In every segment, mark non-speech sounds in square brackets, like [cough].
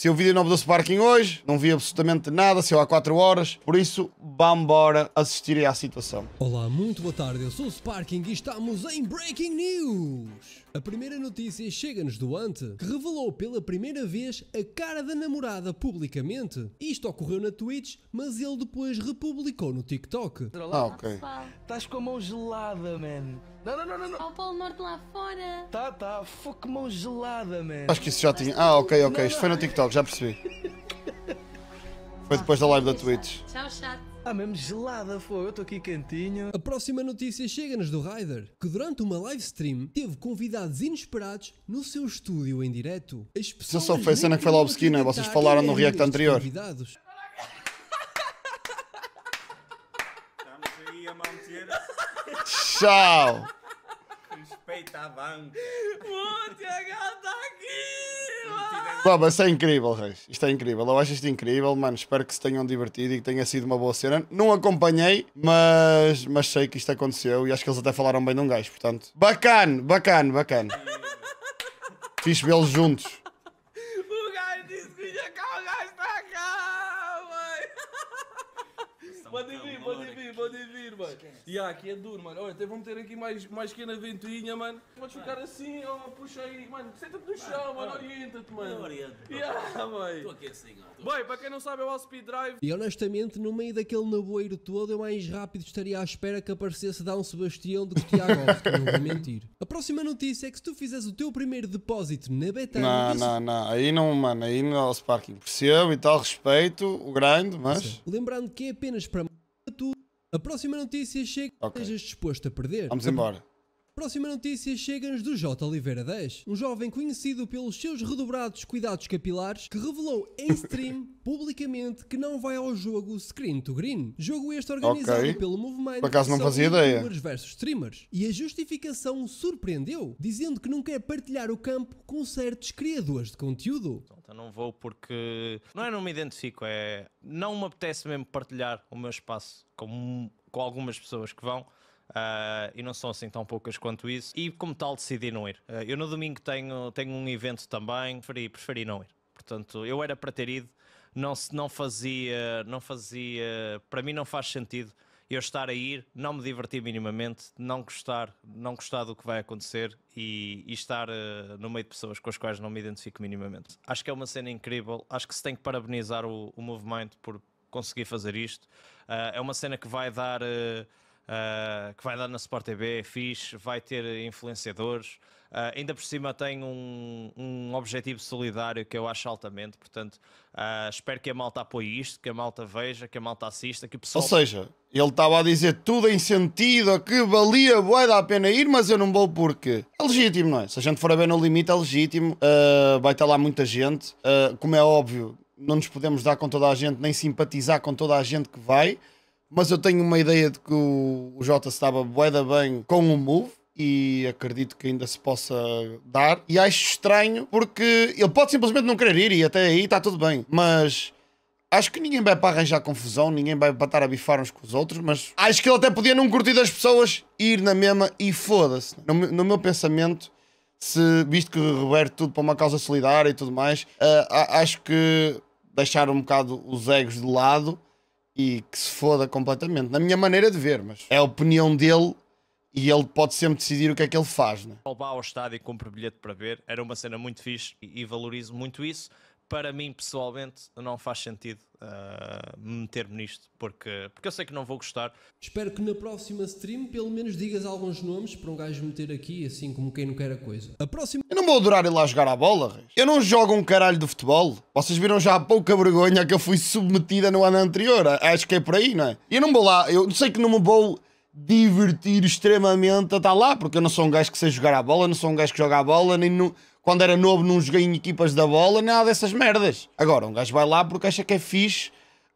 Se eu vi de novo do Sparking hoje, não vi absolutamente nada, se eu há 4 horas, por isso vamos embora à situação. Olá, muito boa tarde, eu sou o Sparking e estamos em Breaking News. A primeira notícia chega-nos do Ante, que revelou pela primeira vez a cara da namorada publicamente. Isto ocorreu na Twitch, mas ele depois republicou no TikTok. Ah, ok. Ah, Estás com a mão gelada, man. Não, não, não, não. Olha Ao Polo Norte lá fora. Tá, tá. Fuck mão gelada, man. Acho que isso já tinha. Ah, ok, ok. Isto foi no TikTok, já percebi. [laughs] Foi depois da live da Twitch. Tchau, chato. Está mesmo gelada, foi. Eu estou aqui quentinho. A próxima notícia chega-nos do Ryder, que durante uma live stream teve convidados inesperados no seu estúdio em direto. As pessoas. Não só foi a cena que foi lá obsquina, né? vocês falaram no react anterior. Convidados. Tchau! Respeita a banca. O Tiago está aqui! Bom, mas é incrível, Reis. Isto é incrível. Eu acho isto incrível, mano. Espero que se tenham divertido e que tenha sido uma boa cena. Não acompanhei, mas, mas sei que isto aconteceu e acho que eles até falaram bem de um gajo, portanto. Bacana, bacana, bacana. Fiz vê-los juntos. E ah, aqui é duro, mano. Olha, até vamos ter aqui mais, mais na ventoinha, mano. Podes ficar assim, ó, puxa aí. Mano, senta-te no chão, mano. Orienta-te, mano. Orienta-te. Yeah, aqui assim, ó. Bem, para quem não sabe, é o Speed Drive. E honestamente, no meio daquele naboeiro todo, eu mais rápido estaria à espera que aparecesse Dão Sebastião do que Tiago [laughs] Alves, não vou mentir. A próxima notícia é que se tu fizeres o teu primeiro depósito na Betano... Não, não, não. Aí não, mano. Aí não é o Sparking. Percebo e tal, respeito, o grande, mas... Lembrando que é apenas para... A próxima notícia chega é okay. que estejas disposto a perder. Vamos embora. Próxima notícia chega-nos do J. Oliveira 10, um jovem conhecido pelos seus redobrados cuidados capilares que revelou em stream [laughs] publicamente que não vai ao jogo Screen to Green. Jogo este organizado okay. pelo movimento Por acaso não fazia versus streamers. E a justificação surpreendeu, dizendo que não quer é partilhar o campo com certos criadores de conteúdo. Então não vou porque não é não me identifico, é não me apetece mesmo partilhar o meu espaço com, com algumas pessoas que vão. Uh, e não são assim tão poucas quanto isso. E como tal decidi não ir. Uh, eu no domingo tenho, tenho um evento também, preferi, preferi não ir. Portanto, eu era para ter ido, não, não fazia, não fazia, para mim não faz sentido eu estar a ir, não me divertir minimamente, não gostar, não gostar do que vai acontecer e, e estar uh, no meio de pessoas com as quais não me identifico minimamente. Acho que é uma cena incrível, acho que se tem que parabenizar o, o Movimento por conseguir fazer isto. Uh, é uma cena que vai dar. Uh, uh, que vai dar na Sport TV, é fixe, vai ter influenciadores. Uh, ainda por cima tem um, um objetivo solidário que eu acho altamente, portanto, uh, espero que a malta apoie isto, que a malta veja, que a malta assista, que o pessoal... Ou seja, ele estava a dizer tudo em sentido, que valia, vai dar a pena ir, mas eu não vou porque é legítimo, não é? Se a gente for a ver no limite, é legítimo, uh, vai estar lá muita gente, uh, como é óbvio, não nos podemos dar com toda a gente, nem simpatizar com toda a gente que vai mas eu tenho uma ideia de que o, o Jota estava boeda bem com o move e acredito que ainda se possa dar. E acho estranho porque ele pode simplesmente não querer ir e até aí está tudo bem, mas. Acho que ninguém vai para arranjar confusão, ninguém vai para estar a bifar uns com os outros, mas acho que ele até podia não curtir das pessoas, ir na mesma e foda-se. No, no, meu pensamento, se visto que Roberto tudo para uma causa solidária e tudo mais, uh, acho que deixar um bocado os egos de lado e que se foda completamente. Na minha maneira de ver, mas é a opinião dele e ele pode sempre decidir o que é que ele faz. Né? Ao bar, ao estádio, compra bilhete para ver, era uma cena muito fixe e valorizo muito isso para mim pessoalmente não faz sentido uh, meter-me nisto, porque, porque eu sei que não vou gostar. Espero que na próxima stream pelo menos digas alguns nomes para um gajo meter aqui, assim como quem não quer a coisa. A próxima... Eu não vou adorar ir lá jogar a bola, Reis. Eu não jogo um caralho de futebol. Vocês viram já a pouca vergonha que eu fui submetida no ano anterior. Acho que é por aí, não é? Eu não vou lá, eu sei que não me vou divertir extremamente a estar lá, porque eu não sou um gajo que sei jogar a bola, não sou um gajo que joga a bola, nem quando era novo não joguei em equipas da bola, nada dessas merdas. Agora, um gajo vai lá porque acha que é fixe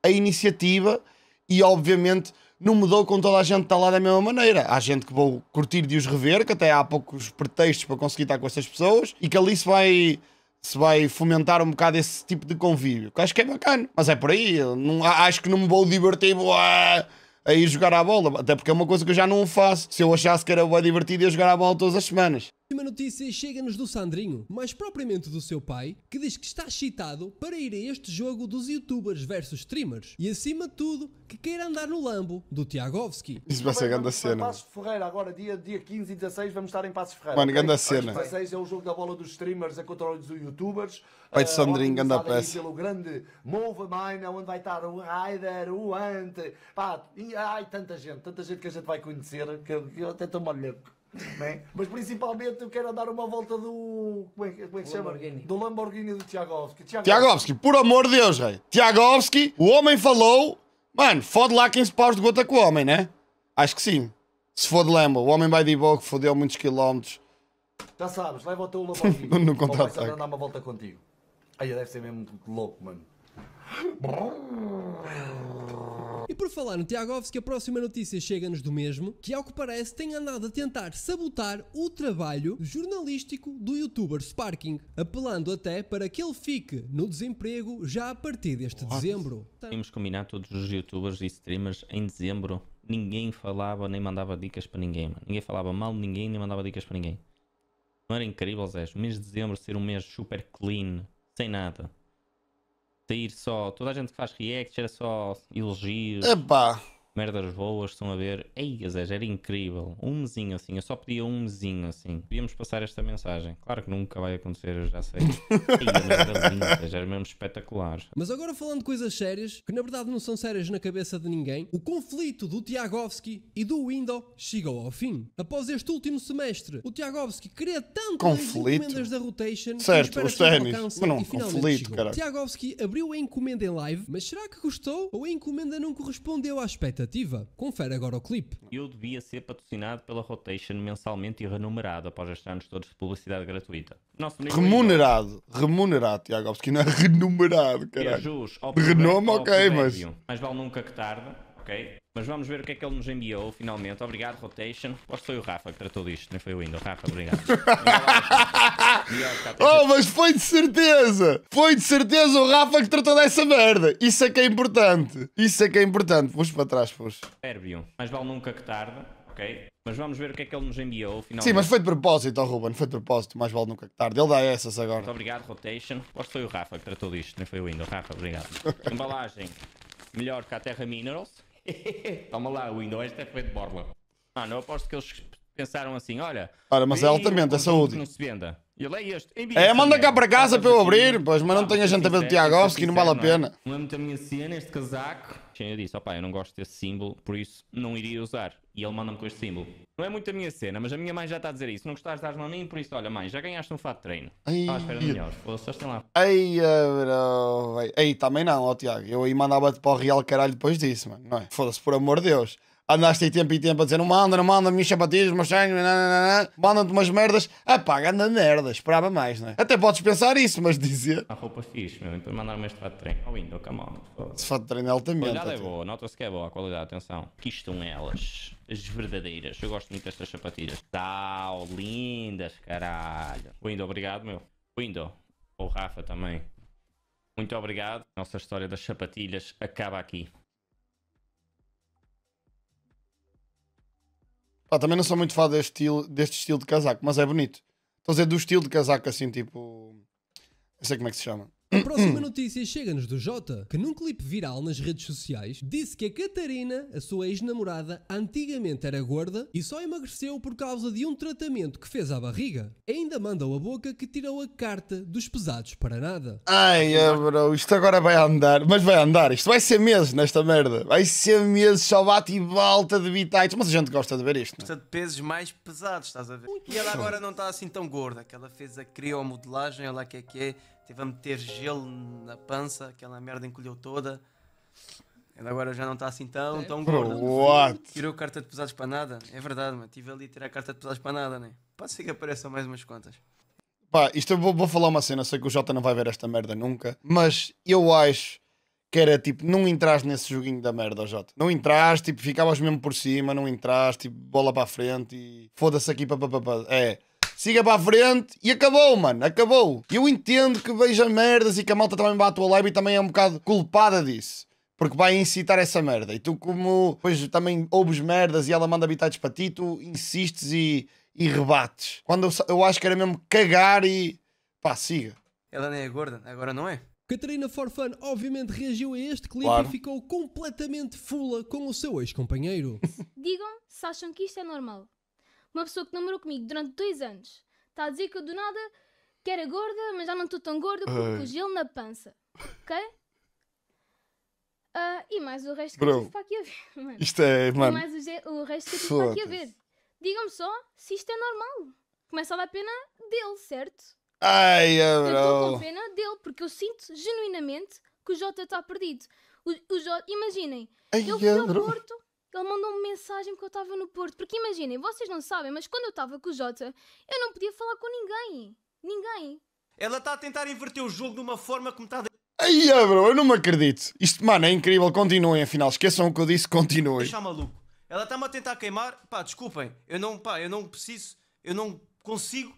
a iniciativa e obviamente não mudou com toda a gente está lá da mesma maneira. Há gente que vou curtir de os rever, que até há poucos pretextos para conseguir estar com essas pessoas e que ali se vai se vai fomentar um bocado esse tipo de convívio, que acho que é bacana, mas é por aí, não, acho que não me vou divertir a, a ir jogar à bola, até porque é uma coisa que eu já não faço, se eu achasse que era boa divertida, ia jogar à bola todas as semanas. A última notícia chega-nos do Sandrinho, mais propriamente do seu pai, que diz que está excitado para ir a este jogo dos youtubers versus streamers e, acima de tudo, que quer andar no Lambo do Tiagovski. Isso vai ser grande a cena. Passos Ferreira, agora, dia, dia 15 e 16, vamos estar em Passos Ferreira. Mano, grande a cena. 16 é o jogo da bola dos streamers a controle dos youtubers. Vai de eh, Sandrinho, grande a peça. Pelo grande Move Mine, é onde vai estar o Raider, o Ant, pá, e ai, tanta gente, tanta gente que a gente vai conhecer, que, eu até estou maluco. Né? Mas principalmente eu quero andar uma volta do. Como é, como é que se chama? Do Lamborghini do Tiagovski. Tiagovski, por amor de Deus, rei. Tiagovski, o homem falou. Mano, fode lá 15 paus de gota com o homem, né? Acho que sim. Se for de Lambo, o homem vai de boca, fodeu muitos quilómetros. Já sabes, leva o teu [laughs] Lamborghini. no contra-ataque. andar uma volta contigo. Aí deve ser mesmo louco, mano. E por falar no Tiagovski, a próxima notícia chega-nos do mesmo, que ao que parece tem andado a tentar sabotar o trabalho jornalístico do youtuber Sparking, apelando até para que ele fique no desemprego já a partir deste What? dezembro. Temos combinar todos os youtubers e streamers em dezembro. Ninguém falava nem mandava dicas para ninguém, mano. Ninguém falava mal de ninguém nem mandava dicas para ninguém. Não era incrível, Zé? O mês de dezembro ser um mês super clean, sem nada sair só. Toda a gente que faz react era só elogios. Epá, merdas boas, estão a ver. Ei, Azeja, era incrível. Um mesinho assim, eu só pedia um mesinho assim. Podíamos passar esta mensagem. Claro que nunca vai acontecer, eu já sei. [laughs] Ei, era era mesmo espetacular. Mas agora falando de coisas sérias, que na verdade não são sérias na cabeça de ninguém, o conflito do Tiagovski e do Window chegou ao fim. Após este último semestre, o Tiagovski queria tanto conflito. encomendas da Rotation certo, os ténis. Mas não, conflito, caralho. Tiagovski abriu a encomenda em live, mas será que gostou ou a encomenda não correspondeu à expectativa? expectativa? Confere agora o clipe. Eu devia ser patrocinado pela Rotation mensalmente e renumerado após estes anos todos de publicidade gratuita. Nosso remunerado, é... remunerado, Tiago Alves, que não é renumerado, caralho. É justo. Renome, ok, mas... Mais vale nunca que tarde ok? Mas vamos ver o que é que ele nos enviou finalmente. Obrigado, Rotation. Acho que foi o Rafa que tratou disto, nem foi o Indo Rafa, obrigado. [laughs] oh, mas foi de certeza! Foi de certeza o Rafa que tratou dessa merda! Isso é que é importante! Isso é que é importante. Puxa para trás, puxa. Sérvio, mas vale nunca que tarde, ok? Mas vamos ver o que é que ele nos enviou finalmente. Sim, mas foi de propósito, oh Ruben, foi de propósito, mais vale nunca que tarde. Ele dá essas agora. Muito obrigado, Rotation. Acho que foi o Rafa que tratou disto, nem foi o Indo Rafa, obrigado. [laughs] Embalagem melhor que a Terra Minerals. [laughs] Toma lá, o Windows, é feito de borla. Mano, ah, eu aposto que eles pensaram assim: olha. Olha, mas é altamente, é saúde. Não se venda. Ele é este. Envia é, manda cá para casa para eu abrir, pois, mas não tenho a gente a ver é Tiago Tiagovski, é não vale a é? pena. Lembro-me da minha cena, este casaco. Eu disse: opa eu não gosto desse símbolo, por isso não iria usar. E ele manda-me com este símbolo. Não é muito a minha cena, mas a minha mãe já está a dizer isso. Não gostares de dar nem por isso. Olha, mãe, já ganhaste um fato de treino. Estava à espera de melhor. Vocês estão lá. Ei, bro. Ei, também não, ó Tiago. Eu aí mandava-te para o Real caralho depois disso, mano. Não é? Foda-se, por amor de Deus andaste aí tempo e tempo a dizer não manda, não manda, minhas sapatilhas, meus não mandam-te umas merdas, Apaga ah, anda merda, esperava mais, não é? Até podes pensar isso, mas dizer. A ah, roupa fixe, meu, então mandaram-me este fato de treino, oh window, come on. Esse fato de treino é altamente. A qualidade é boa, nota-se que é boa a qualidade, atenção. Aqui estão elas, as verdadeiras, eu gosto muito destas sapatilhas. Tal, lindas, caralho. Window, obrigado, meu. Window, ou Rafa também. Muito obrigado. Nossa história das sapatilhas acaba aqui. Pá, também não sou muito fã deste estilo, deste estilo de casaco, mas é bonito. Estou a dizer do estilo de casaco assim, tipo. Não sei como é que se chama. A próxima hum. notícia chega-nos do Jota, que num clipe viral nas redes sociais disse que a Catarina, a sua ex-namorada, antigamente era gorda e só emagreceu por causa de um tratamento que fez à barriga. Ainda mandou a boca que tirou a carta dos pesados para nada. Ai, é, bro, isto agora vai andar, mas vai andar, isto vai ser meses nesta merda. Vai ser meses só bate e volta de bitites, mas a gente gosta de ver isto. Gosta é? de pesos mais pesados, estás a ver? E ela agora não está assim tão gorda, que ela fez a criomodelagem, ela que é que é teve a meter gelo na pança, aquela merda encolheu toda. Ele agora já não está assim tão, tão é. gordo. What? Tirou carta de pesados para nada. É verdade, mano. Estive ali a tirar carta de pesados para nada, né? Pode ser que apareçam mais umas contas. Pá, isto eu vou, vou falar uma cena. Sei que o Jota não vai ver esta merda nunca. Mas eu acho que era tipo, não entras nesse joguinho da merda, Jota. Não entras, tipo, ficavas mesmo por cima, não entras, tipo, bola para a frente e foda-se aqui, papapá. É siga para a frente e acabou, mano, acabou. Eu entendo que veja merdas e que a malta também bate o live e também é um bocado culpada disso. Porque vai incitar essa merda. E tu, como depois também ouves merdas e ela manda habitats para ti, tu insistes e, e rebates. Quando eu, eu acho que era mesmo cagar e. pá, siga. Ela nem é gorda, agora não é? Catarina Forfan obviamente reagiu a este clipe claro. e ficou completamente fula com o seu ex-companheiro. [laughs] Digam se acham que isto é normal uma pessoa que namorou comigo durante dois anos está a dizer que eu do nada que era gorda, mas já não estou tão gorda porque uh... o gelo na pança. Ok? Uh, e mais o resto que Bro, eu tive para aqui a ver. [laughs] Mano. Isto é, mano. E mais o, o resto que eu tive para aqui a ver. Digam-me só se isto é normal. Começa a dar pena dele, certo? Ai, bro. É, eu estou com pena dele porque eu sinto genuinamente que o Jota está perdido. O, o imaginem, Ai, ele é, foi ao Porto mandou-me mensagem que eu estava no Porto. Porque imaginem, vocês não sabem, mas quando eu estava com o Jota, eu não podia falar com ninguém. Ninguém. Ela está a tentar inverter o jogo de uma forma que me está a Aí, bro, eu não me acredito. Isto, mano, é incrível. Continuem, afinal. Esqueçam o que eu disse, continuem. Deixar maluco. Ela está-me a tentar queimar. Pá, desculpem. Eu não, pá, eu não preciso. Eu não consigo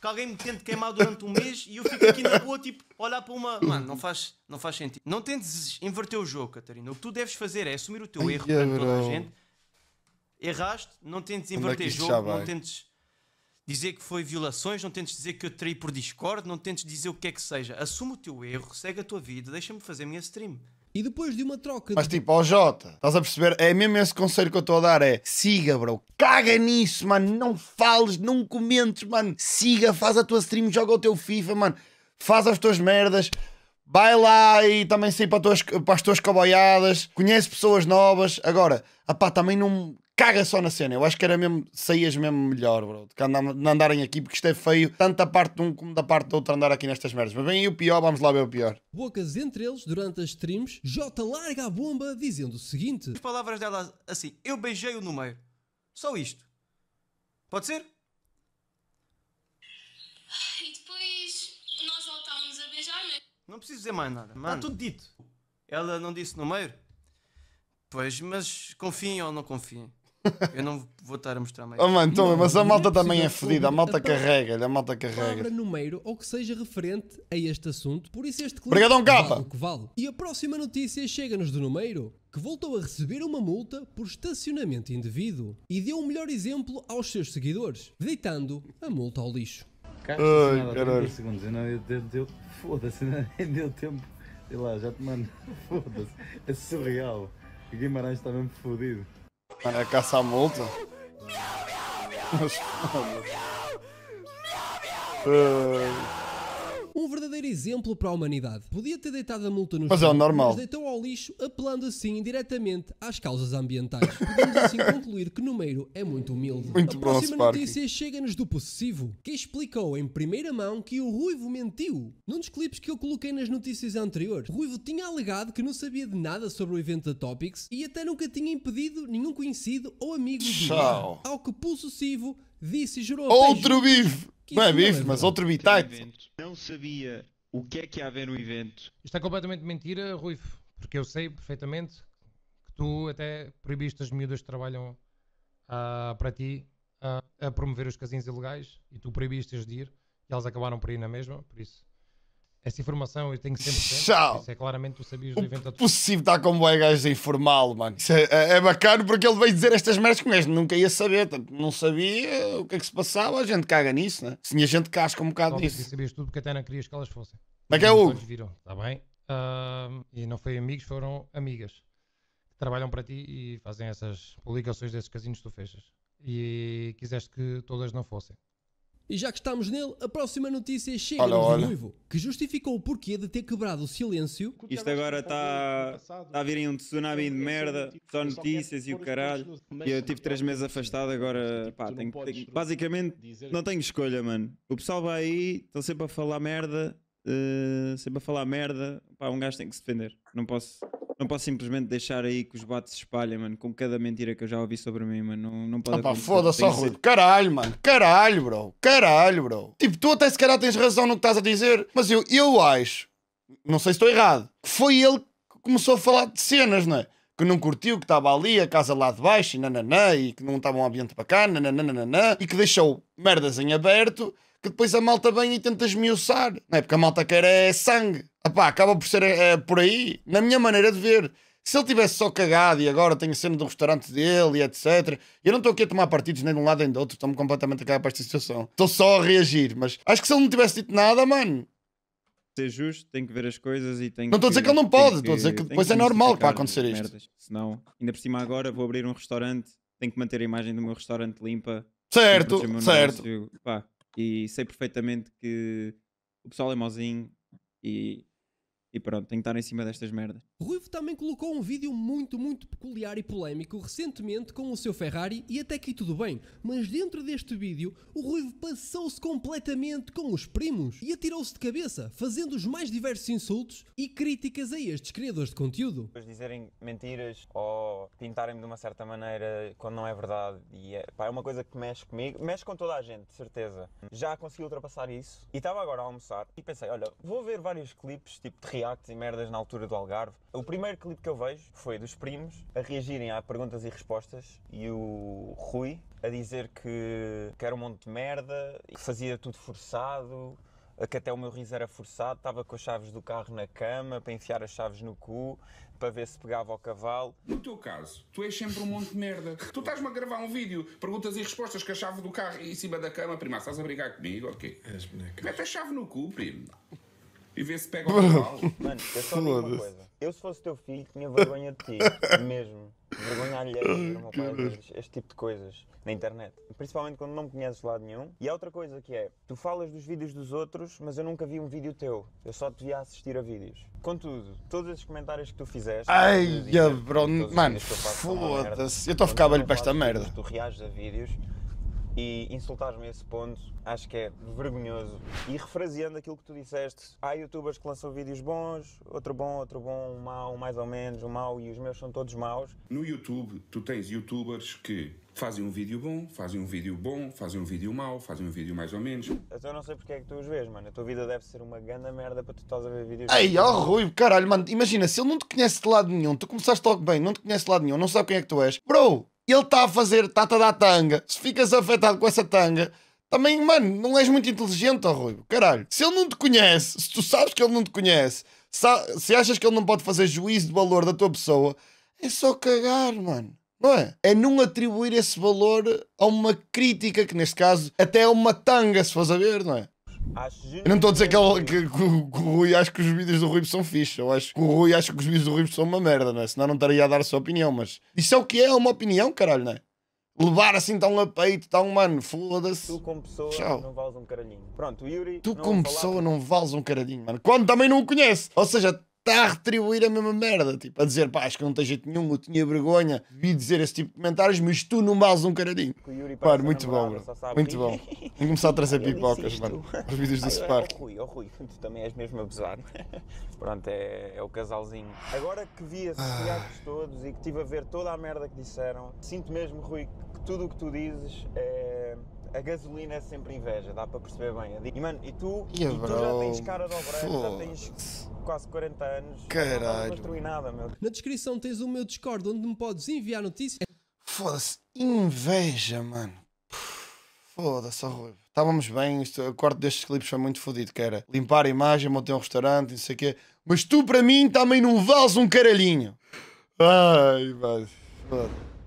que alguém me tente queimar durante um mês e eu fico aqui na rua, tipo, olhar para uma. Mano, não faz, não faz sentido. Não tentes inverter o jogo, Catarina. O que tu deves fazer é assumir o teu Ai, erro para toda a gente. Erraste, não tentes é inverter o é jogo, não tentes dizer que foi violações, não tentes dizer que eu traí por Discord, não tentes dizer o que é que seja. Assume o teu erro, segue a tua vida, deixa-me fazer a minha stream. E depois de uma troca. Mas de... tipo, ao Jota, estás a perceber? É mesmo esse conselho que eu estou a dar: é siga, bro, caga nisso, mano. Não fales, não comentes, mano. Siga, faz a tua stream, joga o teu FIFA, mano. Faz as tuas merdas. Vai lá e também sei para, tuas, para as tuas caboiadas. Conhece pessoas novas. Agora, apá, também não caga só na cena. Eu acho que era mesmo, saías mesmo melhor, bro. De não andarem aqui, porque isto é feio, tanto da parte de um como da parte do outro andar aqui nestas merdas. Mas bem, e o pior, vamos lá ver o pior. Bocas entre eles, durante as streams, Jota larga a bomba dizendo o seguinte: As palavras dela assim, eu beijei-o no meio. Só isto. Pode ser? E depois nós voltávamos a beijar, né? Não preciso dizer mais nada, Mano, está tudo dito. Ela não disse no meio? Pois, mas confiem ou não confiem. Eu não vou estar a mostrar mais. Oh, mano, mas a malta é também é fedida, então, a malta carrega a malta carrega. Palavra no meio ou que seja referente a este assunto, por isso este clube Obrigadão, capa. vale o que vale. E a próxima notícia chega-nos do número que voltou a receber uma multa por estacionamento indevido e deu o melhor exemplo aos seus seguidores, deitando a multa ao lixo. Cara, Ai, caralho. segundos, eu não, deu, foda-se, não, [laughs] nem deu tempo. Sei lá, já te mando, [laughs] foda-se, é surreal. O Guimarães está mesmo fodido. É caçar multa? Mas foda verdadeiro exemplo para a humanidade. Podia ter deitado a multa no mas é chão, é normal. mas deitou ao lixo, apelando assim indiretamente às causas ambientais. Podemos assim [laughs] concluir que Numeiro é muito humilde. Muito a próxima notícia chega-nos do possessivo, que explicou em primeira mão que o Ruivo mentiu. Num dos clipes que eu coloquei nas notícias anteriores, o Ruivo tinha alegado que não sabia de nada sobre o evento da Topics e até nunca tinha impedido nenhum conhecido ou amigo de ir, ao que possessivo disse e jurou. Outro bife! Não é bife, é mas outro bife. Não sabia o que é que ia haver no evento. Isto é completamente mentira, Rui, porque eu sei perfeitamente que tu até proibiste as miúdas que trabalham uh, para ti uh, a promover os casinhos ilegais e tu proibiste-as de ir e elas acabaram por ir na mesma, por isso essa informação eu tenho sempre. Tchau! Isso é claramente tu sabias do evento. Possível estar tá com um gajo a informá-lo, mano. Isso é, é, é, bacana porque ele veio dizer estas merdas com este. Nunca ia saber, tanto não sabia o que é que se passava. A gente caga nisso, né? Sim, a gente casca um bocado nisso. sabias tudo porque até não querias que elas fossem. Mas é que é o. viram, está bem? Uh, e não foi amigos, foram amigas que trabalham para ti e fazem essas publicações desses casinos que tu fechas. E quiseste que todas não fossem. E já que estamos nele, a próxima notícia é chega olha, olha. noivo, que justificou o porquê de ter quebrado o silêncio. Isto agora está, está a virem um tsunami de merda, tipo só notícias e o caralho. E eu tive três meses afastado, agora pá, tenho, tenho, basicamente não tenho escolha, mano. O pessoal vai aí, estão sempre a falar merda, uh, sempre a falar merda, pá, um gajo tem que se defender. Não posso, não posso simplesmente deixar aí que os bates se espalhem, mano, com cada mentira que eu já ouvi sobre mim, mano. Não, não pode ah, foda-se, oh, Rui. Caralho, mano. Caralho, bro. Caralho, bro. Tipo, tu até se calhar tens razão no que estás a dizer, mas eu, eu acho, não sei se estou errado, que foi ele que começou a falar de cenas, não é? que não curtiu, que estava ali, a casa lá de baixo, e nananã, e que não estava um ambiente bacana, nananã, e que deixou merdas em aberto que depois a malta vem e tenta esmiuçar, não é? Porque a malta quer é sangue. Epá, acaba por ser é, por aí, na minha maneira de ver. Se ele tivesse só cagado e agora tenho cena do restaurante dele e etc. Eu não estou aqui a tomar partidos nem de um lado nem do outro, estou-me completamente a cagar para esta situação. Estou só a reagir, mas acho que se ele não tivesse dito nada, mano. Ser justo, tem que ver as coisas e tem Não estou a dizer que ele não pode, estou a dizer que depois é que é normal que vá acontecer isto. Senão, ainda por cima agora vou abrir um restaurante, tenho que manter a imagem do meu restaurante limpa. Certo, certo. Pá, e sei perfeitamente que o pessoal é mozinho e e pronto, tem que estar em cima destas merdas. Ruivo também colocou um vídeo muito, muito peculiar e polémico recentemente com o seu Ferrari e até aqui tudo bem, mas dentro deste vídeo o Ruivo passou-se completamente com os primos e atirou-se de cabeça, fazendo os mais diversos insultos e críticas a estes criadores de conteúdo. Depois dizerem mentiras ou pintarem-me de uma certa maneira quando não é verdade e é, pá, é uma coisa que mexe comigo, mexe com toda a gente, de certeza. Já consegui ultrapassar isso e estava agora a almoçar e pensei, olha, vou ver vários clipes tipo de reacts e merdas na altura do Algarve. O primeiro clipe que eu vejo foi dos primos a reagirem a perguntas e respostas e o Rui a dizer que, que era um monte de merda, que fazia tudo forçado, que até o meu riso era forçado, estava com as chaves do carro na cama para enfiar as chaves no cu, para ver se pegava ao cavalo. No teu caso, tu és sempre um monte de merda. Tu estás-me a gravar um vídeo, perguntas e respostas com a chave do carro em cima da cama, prima, estás a brigar comigo, ok? És boneca. Mete a chave no cu, primo e ver se pega o cavalo. Mano, eu só uma [laughs] coisa. Eu se fosse teu filho tinha vergonha de ti, [laughs] mesmo. Vergonha alheia, uma este tipo de coisas na internet. Principalmente quando não me conheces de lado nenhum. E há outra coisa que é, tu falas dos vídeos dos outros, mas eu nunca vi um vídeo teu. Eu só te via assistir a vídeos. Contudo, todos esses comentários que tu fizeste... Ai, bro, mano, foda-se. Eu estou a ficar velho para esta merda. Tu reages a vídeos, e insultar me a esse ponto acho que é vergonhoso. E refraseando aquilo que tu disseste, há youtubers que lançam vídeos bons, outro bom, outro bom, um mau, mais ou menos, um mau e os meus são todos maus. No YouTube, tu tens youtubers que fazem um vídeo bom, fazem um vídeo bom, fazem um vídeo mau, fazem um vídeo mais ou menos. Então eu não sei porque é que tu os vês, mano. A tua vida deve ser uma grande merda para tu estás a ver vídeos. Ei, ó ruim Rui, caralho, mano, imagina, se ele não te conhece de lado nenhum, tu começaste logo bem, não te conhece de lado nenhum, não sabe quem é que tu és. Bro, ele está a fazer, está-te a dar tanga. Se ficas afetado com essa tanga, também, mano, não és muito inteligente, oh, Rui. Caralho, se ele não te conhece, se tu sabes que ele não te conhece, se achas que ele não pode fazer juízo de valor da tua pessoa, é só cagar, mano. Não é? É não atribuir esse valor a uma crítica, que neste caso até é uma tanga, se fores a ver, não é? Eu não estou a dizer que, ele, que, que, o, que, o Rui acho que os vídeos do Rui são fixos. Eu acho que o Rui acho que os vídeos do Rui são uma merda, né Senão não estaria a dar a sua opinião, mas isso é o que é, é uma opinião, caralho, né Levar assim tão a peito, tão mano, foda-se. Tu como pessoa Tchau. não vales um caralhinho. Pronto, Yuri. Tu como pessoa não vales um caralhinho, mano. Quando também não o conhece. Ou seja, está a retribuir a mesma merda. Tipo, a dizer, pá, acho que não tem jeito nenhum, eu tinha vergonha de dizer esse tipo de comentários, mas tu não vales um caradinho. Pá, muito bom, bro. Muito bom. Tenho que começar a trazer [laughs] pipocas, mano. Os vídeos do Spark. Oh, Rui, oh, Rui, tu também és mesmo abusado. [laughs] Pronto, é, é o casalzinho. Agora que vi esses reacts ah. todos e que estive a ver toda a merda que disseram, sinto mesmo, Rui, que tudo o que tu dizes é a gasolina é sempre inveja, dá para perceber bem. E, mano, e tu, e tu já tens cara de já tens quase 40 anos. Caralho. Não, construí nada, meu. Na descrição tens o meu Discord onde me podes enviar notícias. Foda-se, inveja, mano. Foda-se, horror. Estávamos bem, isto, o corte destes clipes foi muito fodido, que era limpar a imagem, montei um restaurante, não sei o quê. Mas tu, para mim, também não vales um caralhinho. Ai, mas... Foda-se.